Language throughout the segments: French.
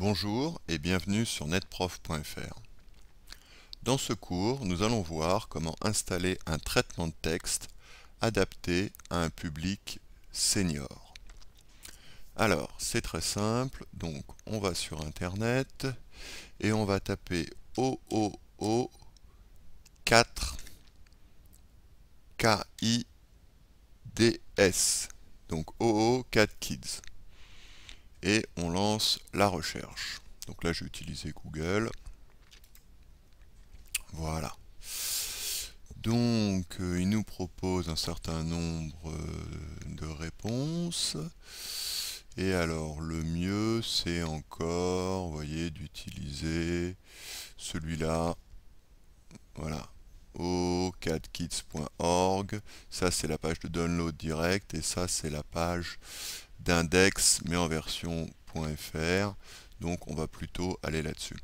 Bonjour et bienvenue sur netprof.fr. Dans ce cours, nous allons voir comment installer un traitement de texte adapté à un public senior. Alors, c'est très simple, donc on va sur Internet et on va taper OOO4KIDS, donc OO4Kids on lance la recherche. Donc là j'ai utilisé Google. Voilà. Donc euh, il nous propose un certain nombre euh, de réponses. Et alors le mieux c'est encore, voyez, d'utiliser celui-là. Voilà, au 4 kidsorg Ça, c'est la page de download direct et ça, c'est la page d'index, mais en version .fr. Donc on va plutôt aller là-dessus.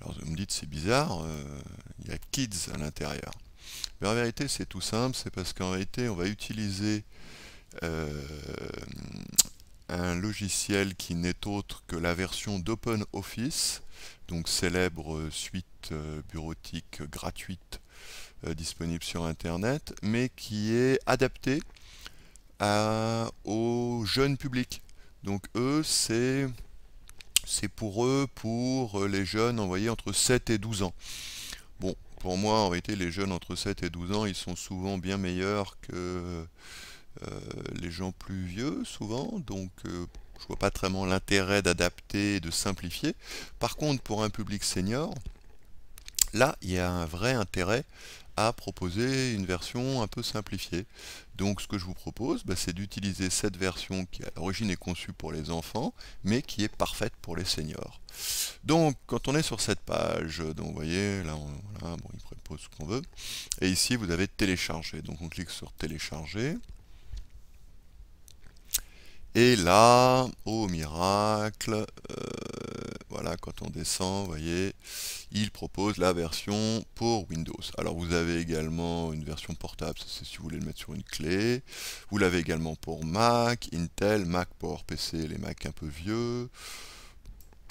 Alors vous me dites c'est bizarre, euh, il y a kids à l'intérieur. Mais en vérité c'est tout simple, c'est parce qu'en vérité on va utiliser euh, un logiciel qui n'est autre que la version d'open office donc célèbre suite euh, bureautique gratuite disponible sur internet, mais qui est adapté à, jeunes jeune public. Donc eux, c'est c'est pour eux, pour euh, les jeunes, envoyés entre 7 et 12 ans. Bon, pour moi, en réalité, les jeunes entre 7 et 12 ans, ils sont souvent bien meilleurs que euh, les gens plus vieux, souvent. Donc, euh, je vois pas vraiment l'intérêt d'adapter et de simplifier. Par contre, pour un public senior, là, il y a un vrai intérêt à proposer une version un peu simplifiée. Donc ce que je vous propose, bah, c'est d'utiliser cette version qui à l'origine est conçue pour les enfants, mais qui est parfaite pour les seniors. Donc quand on est sur cette page, donc vous voyez, là, on, il propose ce qu'on veut, et ici vous avez télécharger. Donc on clique sur télécharger. Et là, au miracle, euh, voilà, quand on descend, vous voyez, il propose la version pour Windows. Alors vous avez également une version portable, c'est si vous voulez le mettre sur une clé. Vous l'avez également pour Mac, Intel, Mac pour PC, les Mac un peu vieux.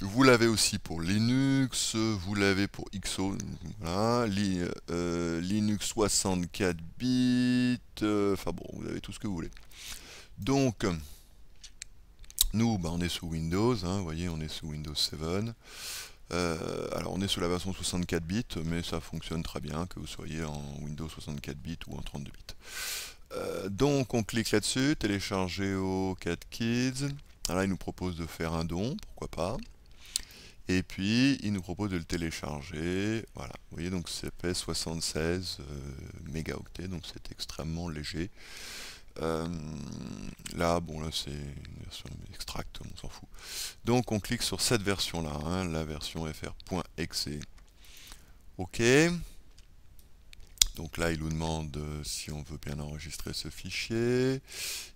Vous l'avez aussi pour Linux, vous l'avez pour XO, voilà, euh, Linux 64 bits, euh, enfin bon, vous avez tout ce que vous voulez. Donc, nous, bah, on est sous Windows, hein, vous voyez, on est sous Windows 7. Euh, alors on est sous la version 64 bits, mais ça fonctionne très bien, que vous soyez en Windows 64 bits ou en 32 bits. Euh, donc on clique là-dessus, télécharger au 4 Kids. Alors là, il nous propose de faire un don, pourquoi pas. Et puis, il nous propose de le télécharger. Voilà, vous voyez, donc c'est 76 euh, mégaoctets, donc c'est extrêmement léger. Euh, là, bon, là c'est une version extract, on s'en fout. Donc on clique sur cette version-là, hein, la version fr.exe. OK. Donc là, il nous demande euh, si on veut bien enregistrer ce fichier.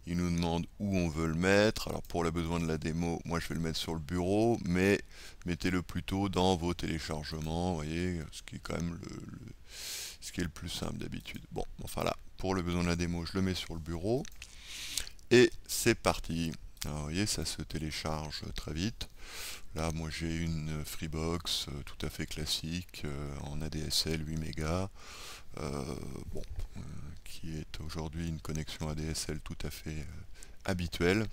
Il nous demande où on veut le mettre. Alors pour les besoin de la démo, moi je vais le mettre sur le bureau, mais mettez-le plutôt dans vos téléchargements, vous voyez, ce qui est quand même le ce qui est le plus simple d'habitude. Bon, enfin là, pour le besoin de la démo, je le mets sur le bureau. Et c'est parti. Alors, vous voyez, ça se télécharge très vite. Là, moi j'ai une Freebox euh, tout à fait classique euh, en ADSL 8 mégas, euh, bon, qui est aujourd'hui une connexion ADSL tout à fait habituelle.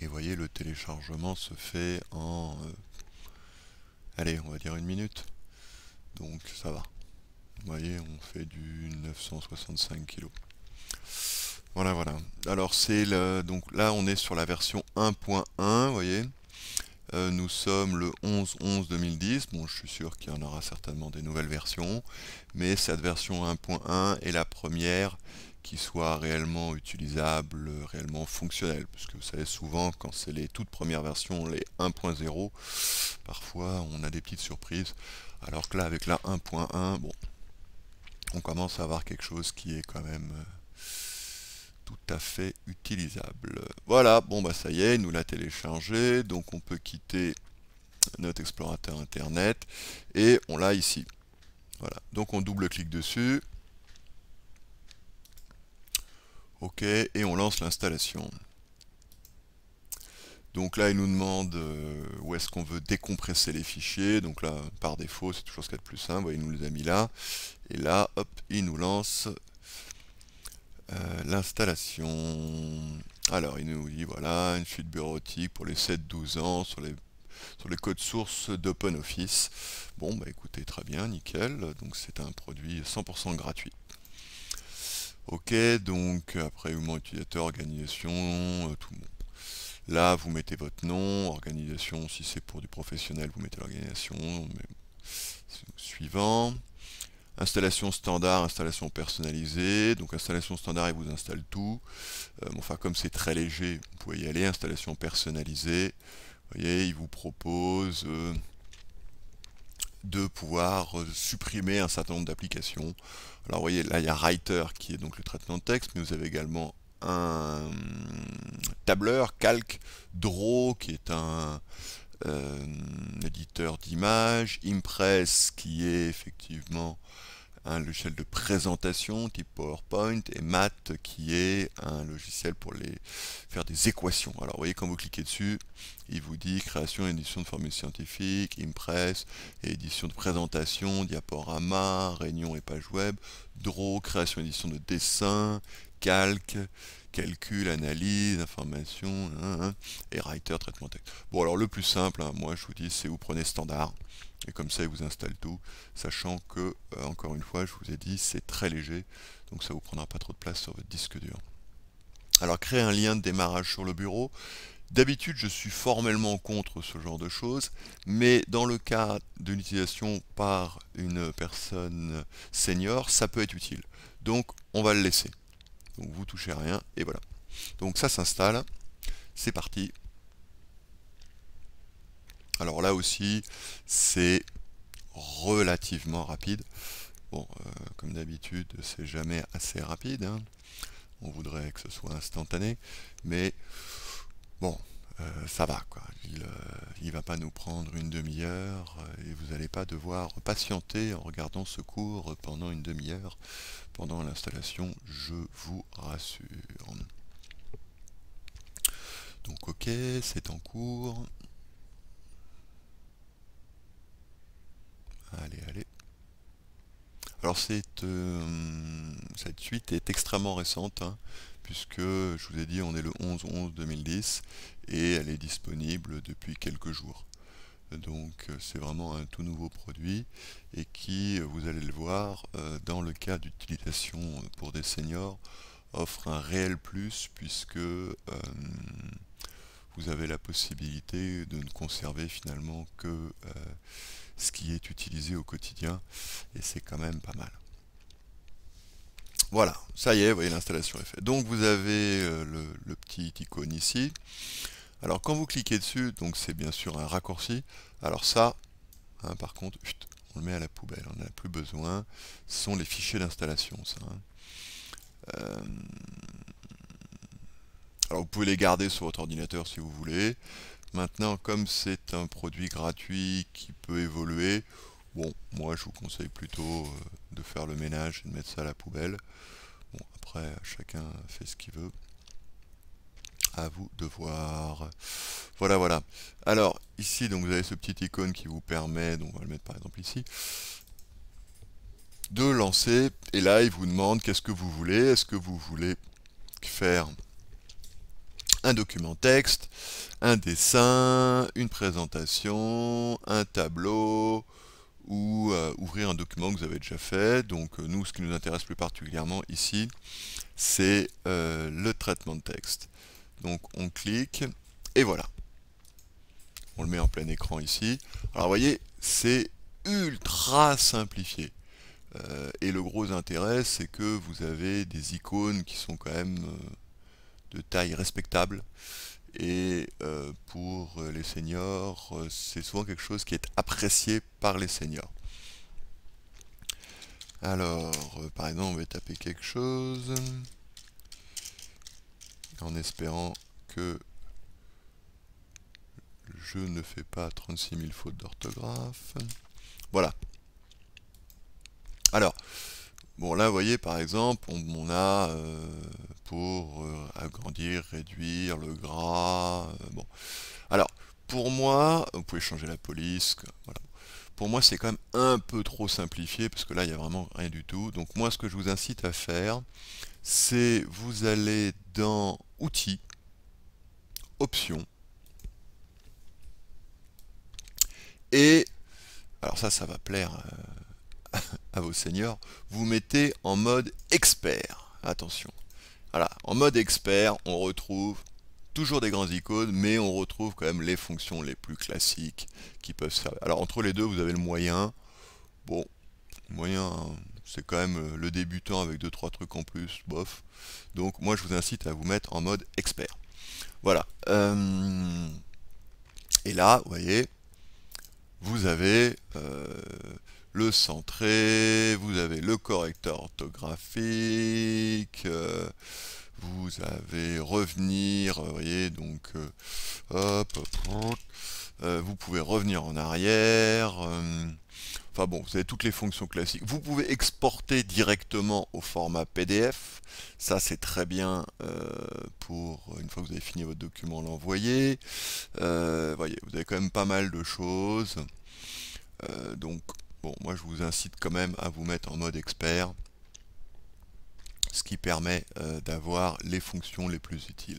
Et vous voyez, le téléchargement se fait en, allez, on va dire une minute. Donc ça va. Vous voyez, on fait du 965 kg. Voilà, voilà. Alors c'est le, donc là on est sur la version 1.1, vous voyez. Euh, nous sommes le 11-11-2010. Bon, je suis sûr qu'il y en aura certainement des nouvelles versions, mais cette version 1.1 est la première qui soit réellement utilisable, réellement fonctionnelle. Parce que vous savez, souvent, quand c'est les toutes premières versions, les 1.0, parfois on a des petites surprises. Alors que là, avec la 1.1, bon, on commence à avoir quelque chose qui est quand même euh, tout à fait utilisable. Voilà, bon bah ça y est, nous l'a téléchargé, donc on peut quitter notre explorateur internet et on l'a ici. Voilà, donc on double-clique dessus. OK, et on lance l'installation. Donc là, il nous demande euh, où est-ce qu'on veut décompresser les fichiers. Donc là, par défaut, c'est toujours ce qu'il y a plus simple. Il nous les a mis là. Et là, hop, il nous lance euh, l'installation. Alors, il nous dit, voilà, une suite bureautique pour les 7-12 ans sur les, sur les codes sources d'OpenOffice. Bon, bah écoutez, très bien, nickel. Donc c'est un produit 100% gratuit. Ok, donc après, moins utilisateur, organisation, euh, tout le monde Là, vous mettez votre nom, organisation, si c'est pour du professionnel, vous mettez l'organisation, suivant. Installation standard, installation personnalisée. Donc installation standard, il vous installe tout. Euh, enfin, comme c'est très léger, vous pouvez y aller. Installation personnalisée. Vous voyez, il vous propose euh, de pouvoir euh, supprimer un certain nombre d'applications. Alors vous voyez, là il y a Writer qui est donc le traitement de texte, mais vous avez également un tableur calque Draw qui est euh, un éditeur d'images, Impress qui est effectivement un logiciel de présentation type PowerPoint et Math qui est un logiciel pour les faire des équations. Alors vous voyez quand vous cliquez dessus, il vous dit création et édition de formules scientifiques, impress, édition de présentation, diaporama, réunion et page web, draw, création et édition de dessin, calque, calcul, analyse, information, hein, hein, et writer, traitement texte. Bon, alors le plus simple, hein, moi je vous dis, c'est vous prenez standard, et comme ça il vous installe tout, sachant que, euh, encore une fois, je vous ai dit, c'est très léger, donc ça vous prendra pas trop de place sur votre disque dur. Alors créer un lien de démarrage sur le bureau, D'habitude, je suis formellement contre ce genre de choses, mais dans le cas d'une utilisation par une personne senior, ça peut être utile. Donc, on va le laisser. Donc vous touchez rien, et voilà. Donc ça s'installe, c'est parti. Alors là aussi, c'est relativement rapide. Bon, euh, comme d'habitude, c'est jamais assez rapide. Hein. On voudrait que ce soit instantané, mais bon, euh, ça va quoi il ne va pas nous prendre une demi-heure euh, et vous n'allez pas devoir patienter en regardant ce cours pendant une demi-heure pendant l'installation, je vous rassure. Donc ok, c'est en cours. Allez, allez. Alors euh, cette, suite est extrêmement récente, hein, puisque je vous ai dit on est le 11-11-2010 et elle est disponible depuis quelques jours. Donc euh, c'est vraiment un tout nouveau produit et qui, euh, vous allez le voir, dans le cas d'utilisation pour des seniors, offre un réel plus puisque vous avez la possibilité de ne conserver finalement que euh, ce qui est utilisé au quotidien et c'est quand même pas mal. Voilà, ça y est, vous voyez l'installation est faite. Donc vous avez euh, le, petit icône ici. Alors quand vous cliquez dessus, donc c'est bien sûr un raccourci. Alors ça, hein, par contre, on le met à la poubelle, on n'en a plus besoin. Ce sont les fichiers d'installation, ça. Hein. Euh, alors vous pouvez les garder sur votre ordinateur si vous voulez. Maintenant, comme c'est un produit gratuit qui peut évoluer, bon, moi je vous conseille plutôt euh, de faire le ménage et de mettre ça à la poubelle. Bon, après, chacun fait ce qu'il veut. À vous de voir. Voilà, voilà. Alors, ici, donc vous avez ce petit icône qui vous permet, donc on va le mettre par exemple ici, de lancer. Et là, il vous demande qu'est-ce que vous voulez. Est-ce que vous voulez faire un document texte, un dessin, une présentation, un tableau, ou euh, ouvrir un document que vous avez déjà fait. Donc euh, nous, ce qui nous intéresse plus particulièrement ici, c'est euh, le traitement de texte. Donc on clique, et voilà. On le met en plein écran ici. Alors vous voyez, c'est ultra simplifié. et le gros intérêt, c'est que vous avez des icônes qui sont quand même de taille respectable. Et euh, pour les seniors, euh, c'est souvent quelque chose qui est apprécié par les seniors. Alors, euh, par exemple, on va taper quelque chose en espérant que je ne fais pas 36 000 fautes d'orthographe. Voilà. Alors, bon là, vous voyez, par exemple, on, a pour euh, agrandir, réduire, le gras. Euh, bon. Alors, pour moi, vous pouvez changer la police. Pour moi, c'est quand même un peu trop simplifié, parce que là, il n'y a vraiment rien du tout. Donc moi, ce que je vous incite à faire, c'est vous allez dans Outils, Options, et, alors ça, ça va plaire euh, à vos seigneurs vous mettez en mode expert. Attention. Voilà, en mode expert, on retrouve toujours des grands icônes, mais on retrouve quand même les fonctions les plus classiques qui peuvent servir. Alors entre les deux, vous avez le moyen. Bon, moyen, c'est quand même euh, le débutant avec 2-3 trucs en plus, bof. Donc moi je vous incite à vous mettre en mode expert. Voilà. Euh, et là, vous voyez, vous avez euh, le centré, vous avez le correcteur orthographique, euh, vous avez revenir, vous voyez, donc, euh, hop, euh, vous pouvez revenir en arrière, enfin bon, vous avez toutes les fonctions classiques. Vous pouvez exporter directement au format PDF, ça c'est très bien pour, une fois que vous avez fini votre document, l'envoyer. voyez, vous avez quand même pas mal de choses. donc Bon, moi je vous incite quand même à vous mettre en mode expert, ce qui permet euh, d'avoir les fonctions les plus utiles.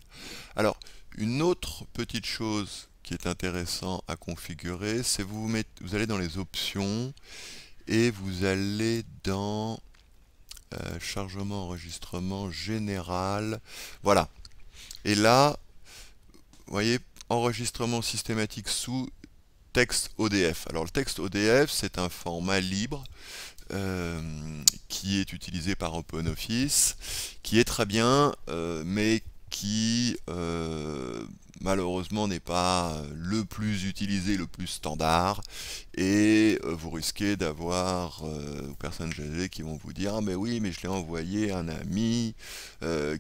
Alors, une autre petite chose qui est intéressant à configurer, c'est vous, vous, vous allez dans les options et vous allez dans euh, chargement, enregistrement général. Voilà. Et là, vous voyez, enregistrement systématique sous texte ODF. Alors le texte ODF, c'est un format libre euh, qui est utilisé par OpenOffice, qui est très bien, euh, mais qui euh, malheureusement n'est pas le plus utilisé, le plus standard, et vous risquez d'avoir des personnes âgées qui vont vous dire ah, mais oui, mais je l'ai envoyé à un ami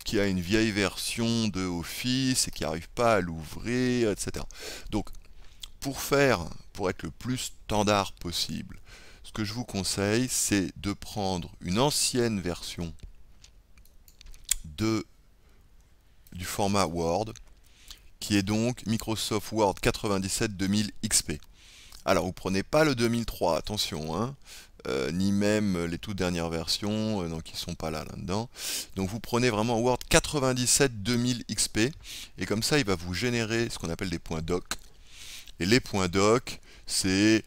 qui a une vieille version de Office et qui n'arrive pas à l'ouvrir, etc. Donc pour faire, pour être le plus standard possible, ce que je vous conseille, c'est de prendre une ancienne version de, du format Word, qui est donc Microsoft Word 97 2000 XP. Alors, vous prenez pas le 2003, attention, hein, euh, ni même les toutes dernières versions, euh, donc ils sont pas là, là-dedans. donc vous prenez vraiment Word 97 2000 XP, et comme ça, il va vous générer ce qu'on appelle des points doc, et les points doc, c'est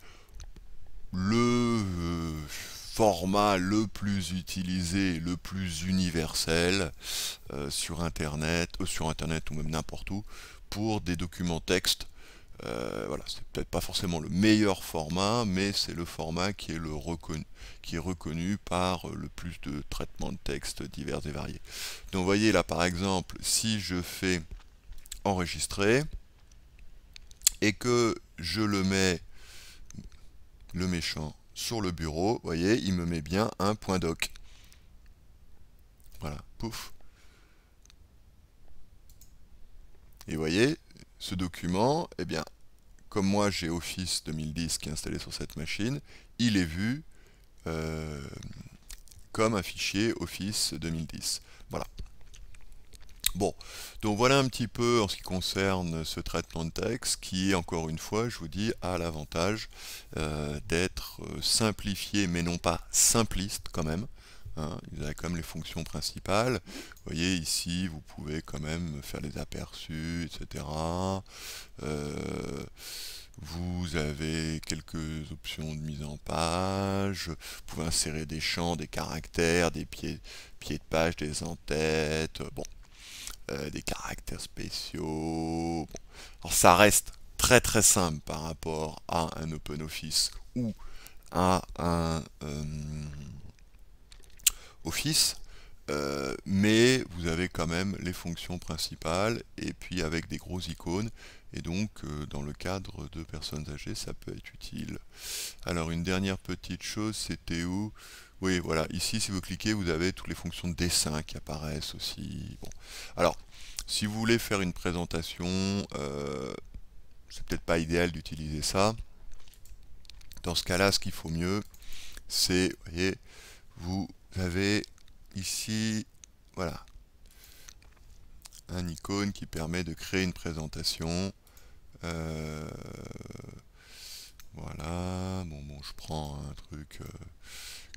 le euh, format le plus utilisé, le plus universel euh, sur Internet, ou euh, sur Internet ou même n'importe où, pour des documents texte. voilà, c'est peut-être pas forcément le meilleur format, mais c'est le format qui est, le reconnu, qui est reconnu par le plus de traitements de texte divers et variés. Donc vous voyez là par exemple, si je fais enregistrer, et que je le mets, le méchant, sur le bureau, vous voyez, il me met bien un point doc. Voilà, pouf. Et vous voyez, ce document, eh bien, comme moi j'ai Office 2010 qui est installé sur cette machine, il est vu euh, comme un fichier Office 2010. Voilà. Bon, donc voilà un petit peu en ce qui concerne ce traitement de texte qui, encore une fois, je vous dis, a l'avantage euh, d'être euh, simplifié, mais non pas simpliste quand même. Hein. Vous Il quand même les fonctions principales. Vous voyez ici, vous pouvez quand même faire les aperçus, etc. Euh, vous avez quelques options de mise en page, vous pouvez insérer des champs, des caractères, des pieds, pieds de page, des entêtes, bon, euh, des caractères spéciaux. Alors ça reste très très simple par rapport à un open office ou à un euh, Office, euh, mais vous avez quand même les fonctions principales et puis avec des grosses icônes. Et donc, dans le cadre de personnes âgées, ça peut être utile. Alors, une dernière petite chose, c'était où oui, voilà. Ici, si vous cliquez, vous avez toutes les fonctions de dessin qui apparaissent aussi. Bon. Alors, si vous voulez faire une présentation, euh, c'est peut-être pas idéal d'utiliser ça. Dans ce cas-là, ce qu'il faut mieux, c'est, vous voyez, vous avez ici, voilà, un icône qui permet de créer une présentation. Euh, voilà, bon, bon, je prends un truc... Euh,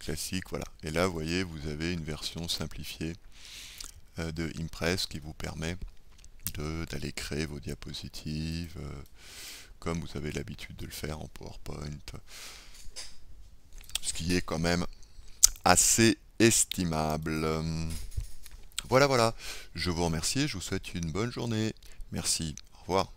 classique. Voilà. Et là, vous voyez, vous avez une version simplifiée euh, de Impress qui vous permet d'aller créer vos diapositives euh, comme vous avez l'habitude de le faire en PowerPoint. Ce qui est quand même assez estimable. Voilà, voilà. Je vous remercie et je vous souhaite une bonne journée. Merci. Au revoir.